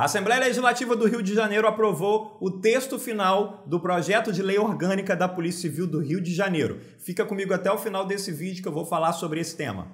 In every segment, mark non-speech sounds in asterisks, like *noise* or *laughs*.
A Assembleia Legislativa do Rio de Janeiro aprovou o texto final do projeto de lei orgânica da Polícia Civil do Rio de Janeiro. Fica comigo até o final desse vídeo que eu vou falar sobre esse tema.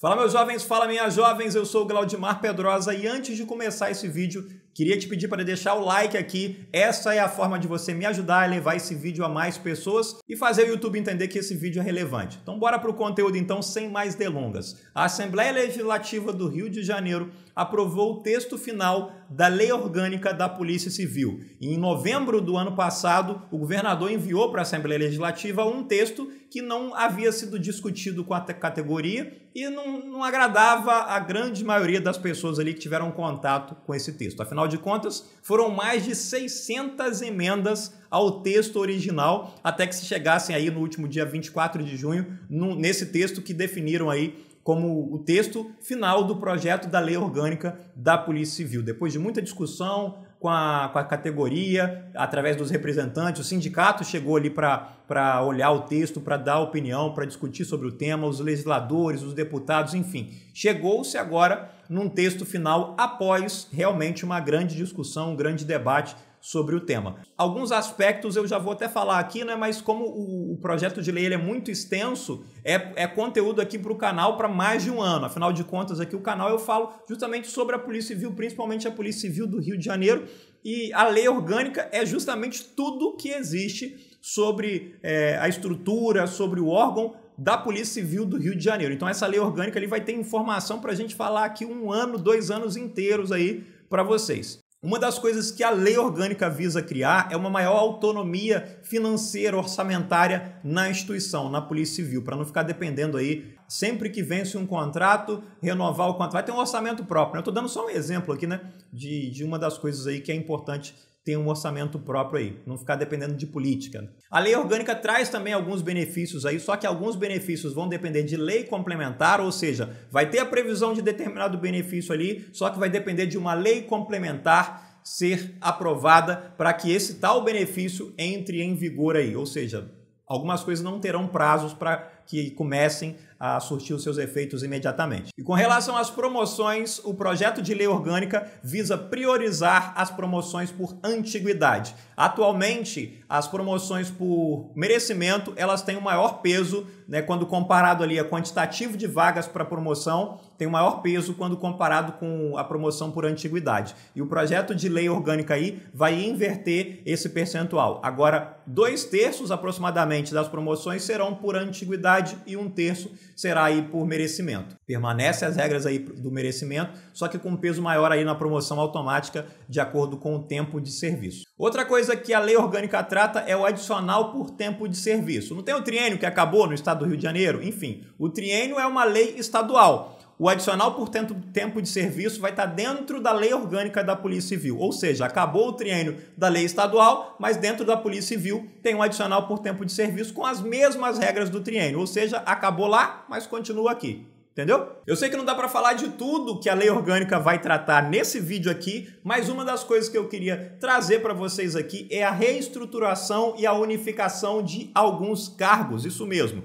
Fala meus jovens, fala minhas jovens, eu sou o Glaudimar Pedrosa e antes de começar esse vídeo, Queria te pedir para deixar o like aqui. Essa é a forma de você me ajudar a levar esse vídeo a mais pessoas e fazer o YouTube entender que esse vídeo é relevante. Então bora para o conteúdo então, sem mais delongas. A Assembleia Legislativa do Rio de Janeiro aprovou o texto final da Lei Orgânica da Polícia Civil. em novembro do ano passado, o governador enviou para a Assembleia Legislativa um texto que não havia sido discutido com a categoria e não, não agradava a grande maioria das pessoas ali que tiveram contato com esse texto. Afinal afinal de contas, foram mais de 600 emendas ao texto original, até que se chegassem aí no último dia 24 de junho, no, nesse texto que definiram aí como o texto final do projeto da lei orgânica da Polícia Civil. Depois de muita discussão, com a, com a categoria, através dos representantes. O sindicato chegou ali para olhar o texto, para dar opinião, para discutir sobre o tema, os legisladores, os deputados, enfim. Chegou-se agora num texto final após realmente uma grande discussão, um grande debate sobre o tema. Alguns aspectos eu já vou até falar aqui, né? Mas como o, projeto de lei ele é muito extenso, é, é conteúdo aqui para o canal para mais de um ano. Afinal de contas, aqui o canal eu falo justamente sobre a Polícia Civil, principalmente a Polícia Civil do Rio de Janeiro. E a lei orgânica é justamente tudo que existe sobre é, a estrutura, sobre o órgão da Polícia Civil do Rio de Janeiro. Então essa lei orgânica ele vai ter informação para a gente falar aqui um ano, dois anos inteiros aí para vocês. Uma das coisas que a lei orgânica visa criar é uma maior autonomia financeira, orçamentária na instituição, na Polícia Civil, para não ficar dependendo aí, sempre que vence um contrato, renovar o contrato. Vai ter um orçamento próprio. Né? Eu estou dando só um exemplo aqui né, de, de uma das coisas aí que é importante tem um orçamento próprio aí, não ficar dependendo de política. A lei orgânica traz também alguns benefícios aí, só que alguns benefícios vão depender de lei complementar, ou seja, vai ter a previsão de determinado benefício ali, só que vai depender de uma lei complementar ser aprovada para que esse tal benefício entre em vigor aí, ou seja, algumas coisas não terão prazos para que comecem a surtir os seus efeitos imediatamente. E com relação às promoções, o projeto de lei orgânica visa priorizar as promoções por antiguidade. Atualmente, as promoções por merecimento, elas têm o um maior peso, né, quando comparado ali a quantitativo de vagas para promoção, tem o um maior peso quando comparado com a promoção por antiguidade. E o projeto de lei orgânica aí vai inverter esse percentual. Agora, dois terços aproximadamente das promoções serão por antiguidade e um terço será aí por merecimento. Permanece as regras aí do merecimento, só que com um peso maior aí na promoção automática de acordo com o tempo de serviço. Outra coisa que a lei orgânica trata é o adicional por tempo de serviço. Não tem o triênio que acabou no estado do Rio de Janeiro? Enfim, o triênio é uma lei estadual o adicional por tempo de serviço vai estar tá dentro da lei orgânica da Polícia Civil. Ou seja, acabou o triênio da lei estadual, mas dentro da Polícia Civil tem um adicional por tempo de serviço com as mesmas regras do triênio. Ou seja, acabou lá, mas continua aqui. Entendeu? Eu sei que não dá para falar de tudo que a lei orgânica vai tratar nesse vídeo aqui, mas uma das coisas que eu queria trazer para vocês aqui é a reestruturação e a unificação de alguns cargos. Isso mesmo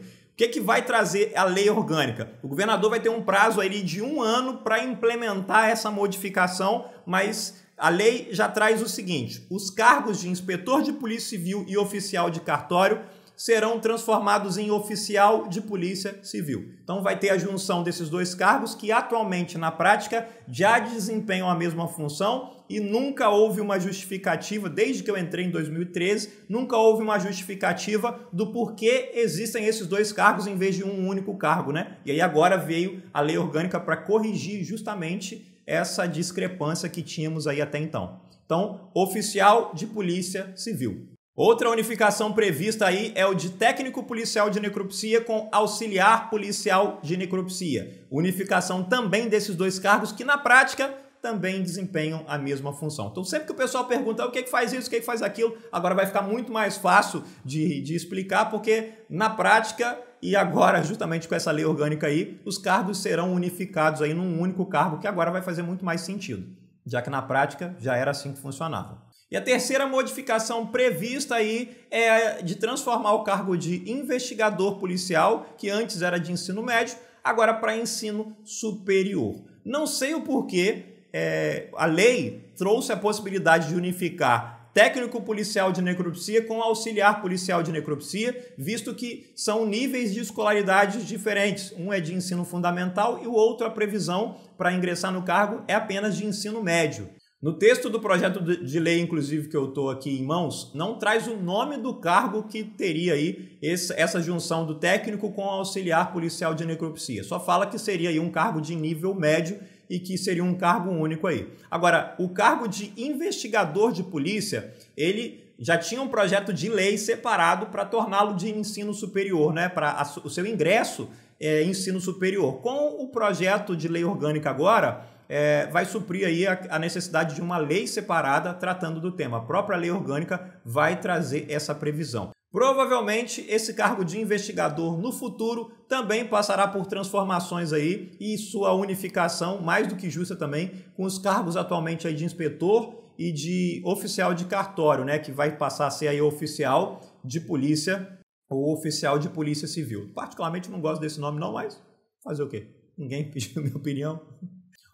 que, que vai trazer a lei orgânica? O governador vai ter um prazo aí de um ano para implementar essa modificação, mas a lei já traz o seguinte: os cargos de inspetor de polícia civil e oficial de cartório serão transformados em oficial de polícia civil. Então vai ter a junção desses dois cargos que atualmente na prática já desempenham a mesma função, e nunca houve uma justificativa, desde que eu entrei em 2013, nunca houve uma justificativa do porquê existem esses dois cargos em vez de um único cargo, né? E aí agora veio a lei orgânica para corrigir justamente essa discrepância que tínhamos aí até então. Então, oficial de polícia civil. Outra unificação prevista aí é o de técnico policial de necropsia com auxiliar policial de necropsia. Unificação também desses dois cargos que na prática também desempenham a mesma função. Então, sempre que o pessoal pergunta ah, o que, é que faz isso, o que, é que faz aquilo, agora vai ficar muito mais fácil de, de explicar, porque na prática e agora, justamente com essa lei orgânica aí, os cargos serão unificados aí num único cargo, que agora vai fazer muito mais sentido, já que na prática já era assim que funcionava. E a terceira modificação prevista aí é de transformar o cargo de investigador policial, que antes era de ensino médio, agora para ensino superior. Não sei o porquê, é, a lei trouxe a possibilidade de unificar técnico policial de necropsia com auxiliar policial de necropsia, visto que são níveis de escolaridade diferentes. Um é de ensino fundamental e o outro, a previsão para ingressar no cargo, é apenas de ensino médio. No texto do projeto de lei, inclusive, que eu estou aqui em mãos, não traz o nome do cargo que teria aí essa junção do técnico com o auxiliar policial de necropsia. Só fala que seria aí um cargo de nível médio e que seria um cargo único aí. Agora, o cargo de investigador de polícia, ele já tinha um projeto de lei separado para torná-lo de ensino superior, né? Para o seu ingresso é, ensino superior. Com o projeto de lei orgânica agora, é, vai suprir aí a, a, necessidade de uma lei separada tratando do tema. A própria lei orgânica vai trazer essa previsão. Provavelmente esse cargo de investigador no futuro também passará por transformações aí e sua unificação mais do que justa também com os cargos atualmente aí de inspetor e de oficial de cartório, né, que vai passar a ser aí oficial de polícia ou oficial de polícia civil. Particularmente não gosto desse nome não, mas fazer o quê? Ninguém *laughs* pediu minha opinião.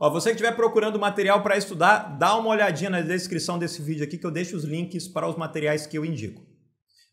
Ó, você que estiver procurando material para estudar, dá uma olhadinha na descrição desse vídeo aqui que eu deixo os links para os materiais que eu indico.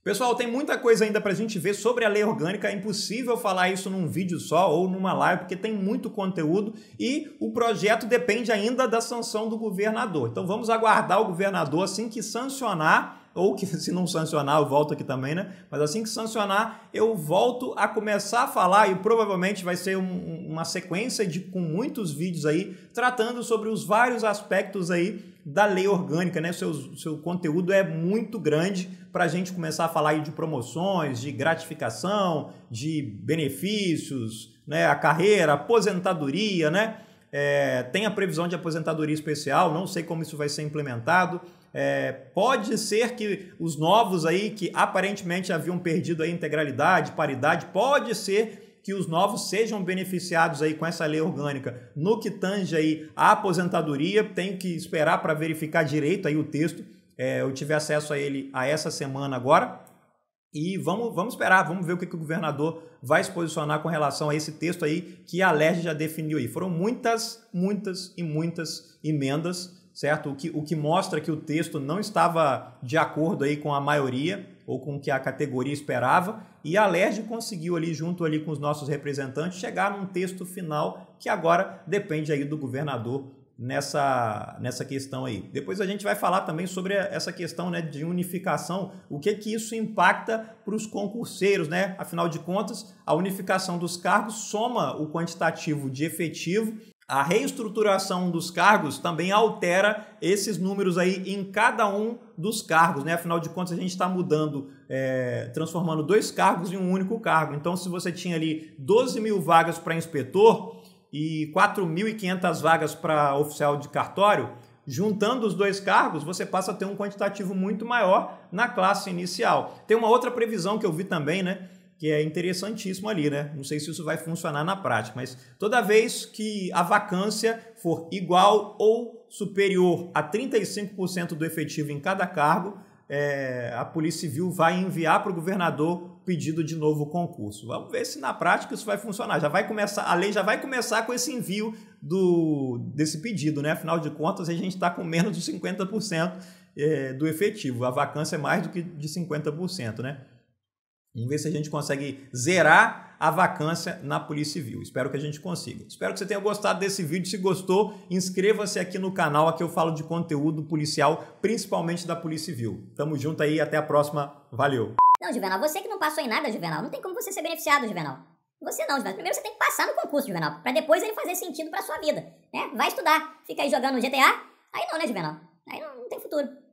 Pessoal, tem muita coisa ainda para a gente ver sobre a lei orgânica. É impossível falar isso num vídeo só ou numa live, porque tem muito conteúdo e o projeto depende ainda da sanção do governador. Então vamos aguardar o governador assim que sancionar ou que *laughs* se não sancionar, eu volto aqui também, né? Mas assim que sancionar, eu volto a começar a falar e provavelmente vai ser um, uma sequência de com muitos vídeos aí tratando sobre os vários aspectos aí da lei orgânica, né? Seu, seu conteúdo é muito grande para a gente começar a falar aí de promoções, de gratificação, de benefícios, né? A carreira, aposentadoria, né? É, tem a previsão de aposentadoria especial, não sei como isso vai ser implementado. É, pode ser que os novos aí, que aparentemente haviam perdido a integralidade, paridade, pode ser que os novos sejam beneficiados aí com essa lei orgânica. No que tange aí a aposentadoria, tenho que esperar para verificar direito aí o texto. É, eu tive acesso a ele a essa semana agora. E vamos, vamos esperar, vamos ver o que, que o governador vai se posicionar com relação a esse texto aí que a LERJ já definiu aí. Foram muitas, muitas e muitas emendas, certo? O que, o que mostra que o texto não estava de acordo aí com a maioria ou com o que a categoria esperava, e a LERJ conseguiu ali, junto ali com os nossos representantes, chegar num texto final que agora depende aí do governador nessa, nessa questão aí. Depois a gente vai falar também sobre essa questão né, de unificação, o que que isso impacta para os concurseiros, né? Afinal de contas, a unificação dos cargos soma o quantitativo de efetivo a reestruturação dos cargos também altera esses números aí em cada um dos cargos, né? Afinal de contas, a gente está mudando, é, transformando dois cargos em um único cargo. Então, se você tinha ali 12 mil vagas para inspetor e 4.500 vagas para oficial de cartório, juntando os dois cargos, você passa a ter um quantitativo muito maior na classe inicial. Tem uma outra previsão que eu vi também, né? que é interessantíssimo ali, né? Não sei se isso vai funcionar na prática, mas toda vez que a vacância for igual ou superior a 35% do efetivo em cada cargo, é, a Polícia Civil vai enviar para o governador pedido de novo concurso. Vamos ver se na prática isso vai funcionar. Já vai começar, a lei já vai começar com esse envio do, desse pedido, né? Afinal de contas, a gente está com menos de 50% é, do efetivo. A vacância é mais do que de 50%, né? Vamos ver se a gente consegue zerar a vacância na Polícia Civil. Espero que a gente consiga. Espero que você tenha gostado desse vídeo. Se gostou, inscreva-se aqui no canal. Aqui eu falo de conteúdo policial, principalmente da Polícia Civil. Tamo junto aí, até a próxima. Valeu! Não, Juvenal, você que não passou em nada, Juvenal. Não tem como você ser beneficiado, Juvenal. Você não, Juvenal. Primeiro você tem que passar no concurso, Juvenal, para depois ele fazer sentido para sua vida, né? Vai estudar. Fica aí jogando GTA, aí não, né, Juvenal? Aí não, não tem futuro.